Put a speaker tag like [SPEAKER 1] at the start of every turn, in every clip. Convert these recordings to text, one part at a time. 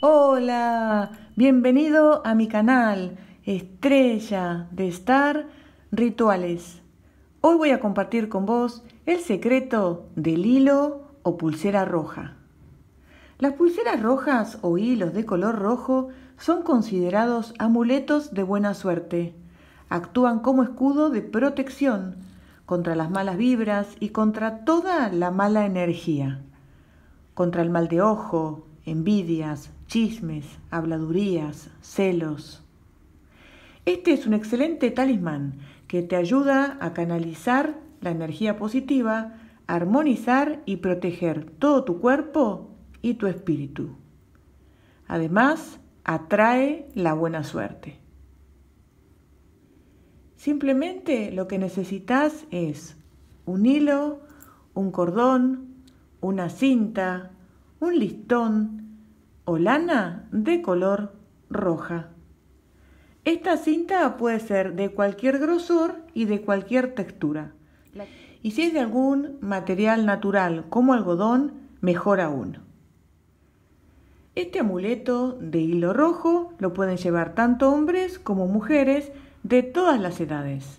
[SPEAKER 1] Hola, bienvenido a mi canal Estrella de Star Rituales. Hoy voy a compartir con vos el secreto del hilo o pulsera roja. Las pulseras rojas o hilos de color rojo son considerados amuletos de buena suerte. Actúan como escudo de protección contra las malas vibras y contra toda la mala energía, contra el mal de ojo, envidias, chismes, habladurías, celos. Este es un excelente talismán que te ayuda a canalizar la energía positiva, armonizar y proteger todo tu cuerpo y tu espíritu. Además, atrae la buena suerte. Simplemente lo que necesitas es un hilo, un cordón, una cinta, un listón o lana de color roja. Esta cinta puede ser de cualquier grosor y de cualquier textura. Y si es de algún material natural como algodón, mejor aún. Este amuleto de hilo rojo lo pueden llevar tanto hombres como mujeres de todas las edades.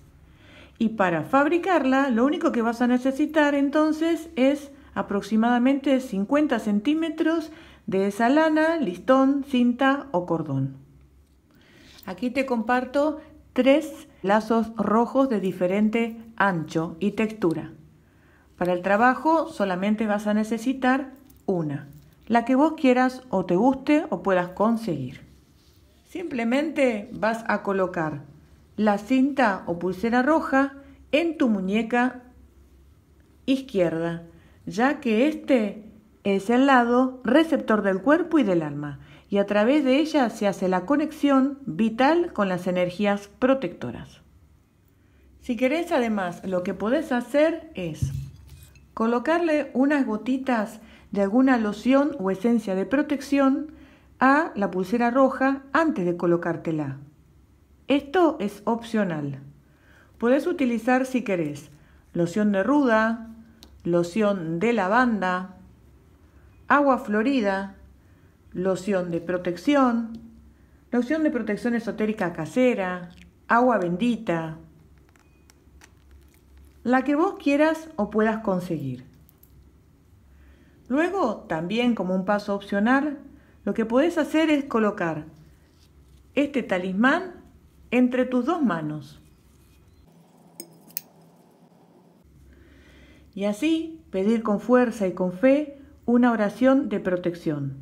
[SPEAKER 1] Y para fabricarla, lo único que vas a necesitar entonces es aproximadamente 50 centímetros de esa lana, listón, cinta o cordón. Aquí te comparto tres lazos rojos de diferente ancho y textura. Para el trabajo solamente vas a necesitar una, la que vos quieras o te guste o puedas conseguir. Simplemente vas a colocar la cinta o pulsera roja en tu muñeca izquierda ya que este es el lado receptor del cuerpo y del alma, y a través de ella se hace la conexión vital con las energías protectoras. Si querés además, lo que podés hacer es colocarle unas gotitas de alguna loción o esencia de protección a la pulsera roja antes de colocártela. Esto es opcional. Podés utilizar si querés loción de ruda, loción de lavanda, agua florida, loción de protección, loción de protección esotérica casera, agua bendita, la que vos quieras o puedas conseguir. Luego, también como un paso opcional, lo que podés hacer es colocar este talismán entre tus dos manos. y así pedir con fuerza y con fe una oración de protección.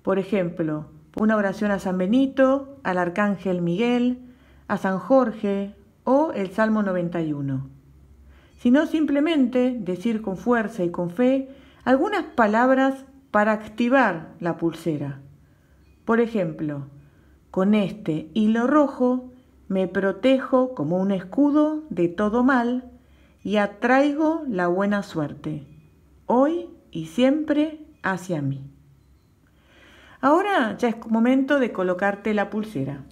[SPEAKER 1] Por ejemplo, una oración a San Benito, al Arcángel Miguel, a San Jorge o el Salmo 91. Sino simplemente decir con fuerza y con fe algunas palabras para activar la pulsera. Por ejemplo, con este hilo rojo me protejo como un escudo de todo mal y atraigo la buena suerte, hoy y siempre hacia mí. Ahora ya es momento de colocarte la pulsera.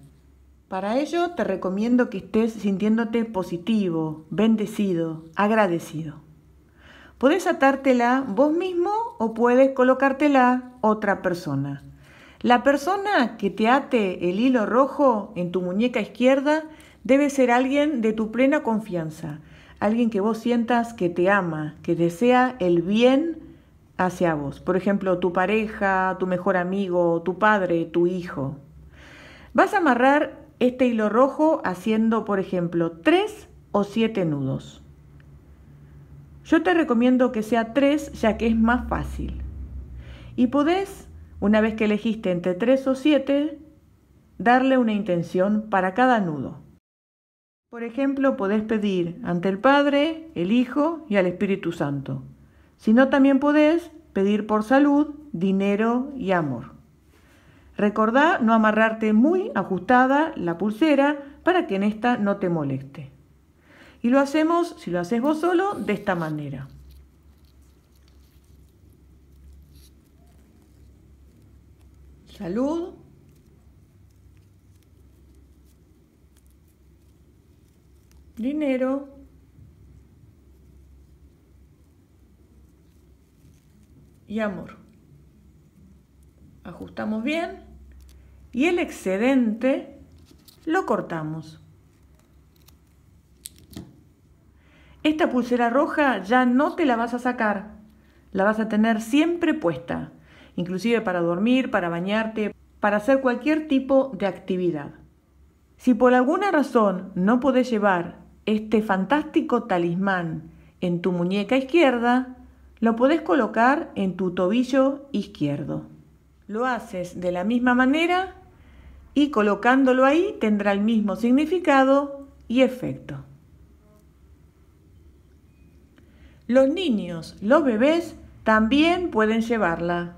[SPEAKER 1] Para ello te recomiendo que estés sintiéndote positivo, bendecido, agradecido. Podés atártela vos mismo o puedes colocártela otra persona. La persona que te ate el hilo rojo en tu muñeca izquierda debe ser alguien de tu plena confianza, alguien que vos sientas que te ama, que desea el bien hacia vos. Por ejemplo, tu pareja, tu mejor amigo, tu padre, tu hijo. Vas a amarrar este hilo rojo haciendo, por ejemplo, tres o siete nudos. Yo te recomiendo que sea tres ya que es más fácil. Y podés, una vez que elegiste entre tres o siete, darle una intención para cada nudo. Por ejemplo, podés pedir ante el Padre, el Hijo y al Espíritu Santo. Si no, también podés pedir por salud, dinero y amor. Recordá no amarrarte muy ajustada la pulsera para que en esta no te moleste. Y lo hacemos, si lo haces vos solo, de esta manera. Salud, dinero. Y amor. Ajustamos bien y el excedente lo cortamos. Esta pulsera roja ya no te la vas a sacar, la vas a tener siempre puesta, inclusive para dormir, para bañarte, para hacer cualquier tipo de actividad. Si por alguna razón no podés llevar este fantástico talismán en tu muñeca izquierda, lo puedes colocar en tu tobillo izquierdo. Lo haces de la misma manera y colocándolo ahí tendrá el mismo significado y efecto. Los niños, los bebés, también pueden llevarla.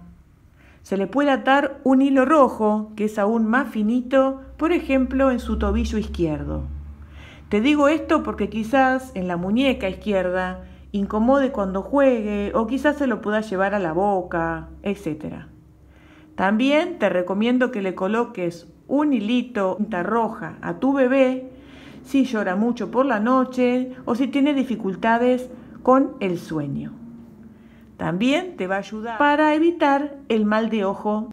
[SPEAKER 1] Se le puede atar un hilo rojo, que es aún más finito, por ejemplo, en su tobillo izquierdo. Te digo esto porque quizás en la muñeca izquierda incomode cuando juegue o quizás se lo pueda llevar a la boca, etc. También te recomiendo que le coloques un hilito tinta roja a tu bebé si llora mucho por la noche o si tiene dificultades con el sueño. También te va a ayudar para evitar el mal de ojo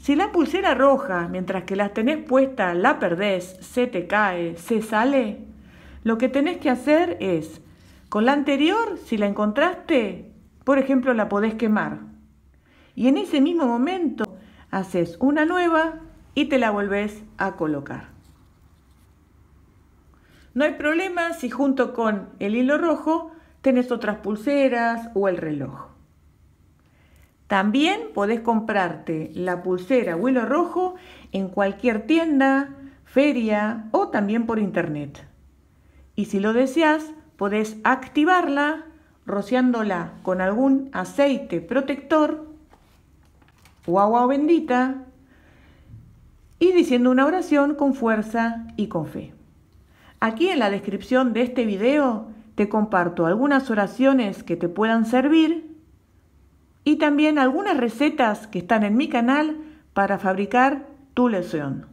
[SPEAKER 1] si la pulsera roja, mientras que la tenés puesta, la perdés, se te cae, se sale, lo que tenés que hacer es, con la anterior, si la encontraste, por ejemplo, la podés quemar. Y en ese mismo momento haces una nueva y te la volvés a colocar. No hay problema si junto con el hilo rojo tenés otras pulseras o el reloj. También podés comprarte la pulsera Huelo Rojo en cualquier tienda, feria o también por internet. Y si lo deseas, podés activarla rociándola con algún aceite protector o agua bendita y diciendo una oración con fuerza y con fe. Aquí en la descripción de este video te comparto algunas oraciones que te puedan servir y también algunas recetas que están en mi canal para fabricar tu lesión.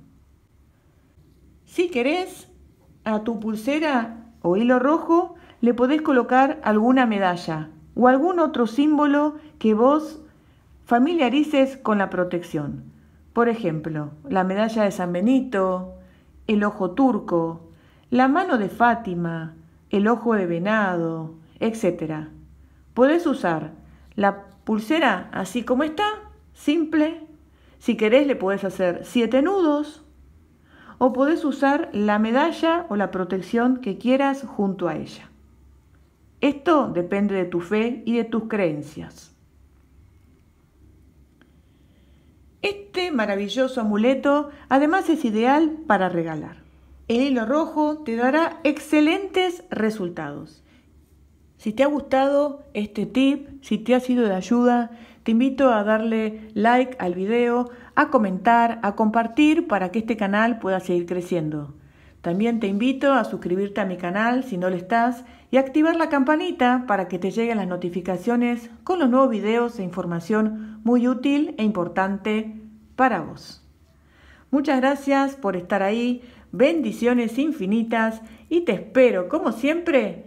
[SPEAKER 1] Si querés, a tu pulsera o hilo rojo le podés colocar alguna medalla o algún otro símbolo que vos familiarices con la protección. Por ejemplo, la medalla de San Benito, el ojo turco, la mano de Fátima, el ojo de venado, etc. Podés usar la Pulsera así como está, simple. Si querés le podés hacer siete nudos o podés usar la medalla o la protección que quieras junto a ella. Esto depende de tu fe y de tus creencias. Este maravilloso amuleto además es ideal para regalar. El hilo rojo te dará excelentes resultados. Si te ha gustado este tip, si te ha sido de ayuda, te invito a darle like al video, a comentar, a compartir para que este canal pueda seguir creciendo. También te invito a suscribirte a mi canal si no lo estás y activar la campanita para que te lleguen las notificaciones con los nuevos videos e información muy útil e importante para vos. Muchas gracias por estar ahí, bendiciones infinitas y te espero como siempre